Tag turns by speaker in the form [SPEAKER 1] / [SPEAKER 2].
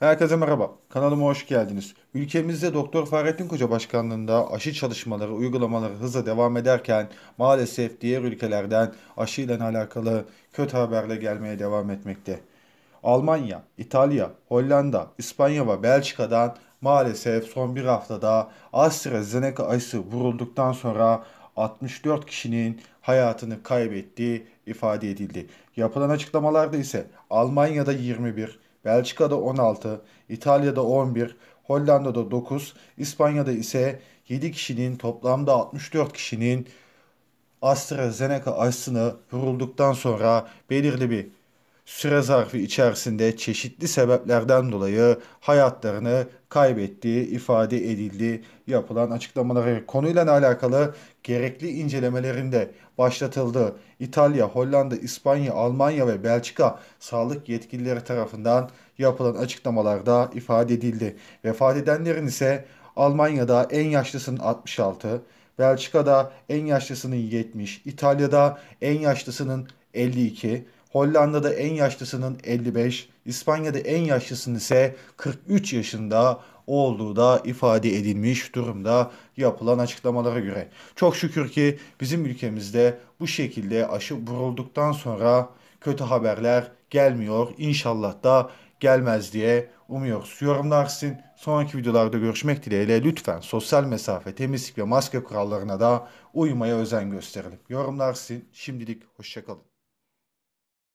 [SPEAKER 1] Herkese merhaba. Kanalıma hoş geldiniz. Ülkemizde Doktor Fahrettin Koca başkanlığında aşı çalışmaları, uygulamaları hızla devam ederken maalesef diğer ülkelerden aşı ile alakalı kötü haberle gelmeye devam etmekte. Almanya, İtalya, Hollanda, İspanya ve Belçika'dan maalesef son bir haftada AstraZeneca aşısı vurulduktan sonra 64 kişinin hayatını kaybettiği ifade edildi. Yapılan açıklamalarda ise Almanya'da 21, Belçika'da 16, İtalya'da 11, Hollanda'da 9, İspanya'da ise 7 kişinin toplamda 64 kişinin AstraZeneca aşısını vurulduktan sonra belirli bir süre zarfı içerisinde çeşitli sebeplerden dolayı hayatlarını kaybettiği ifade edildi yapılan açıklamalara konuyla alakalı gerekli incelemelerinde başlatıldı. İtalya, Hollanda, İspanya, Almanya ve Belçika sağlık yetkilileri tarafından yapılan açıklamalarda ifade edildi. Vefat edenlerin ise Almanya'da en yaşlısının 66, Belçika'da en yaşlısının 70, İtalya'da en yaşlısının 52, Hollanda'da en yaşlısının 55, İspanya'da en yaşlısının ise 43 yaşında olduğu da ifade edilmiş durumda yapılan açıklamalara göre. Çok şükür ki bizim ülkemizde bu şekilde aşı vurulduktan sonra kötü haberler gelmiyor. İnşallah da gelmez diye umuyoruz. Yorumlar sizin. Sonraki videolarda görüşmek dileğiyle lütfen sosyal mesafe, temizlik ve maske kurallarına da uymaya özen gösterelim. Yorumlar sizin. Şimdilik hoşçakalın.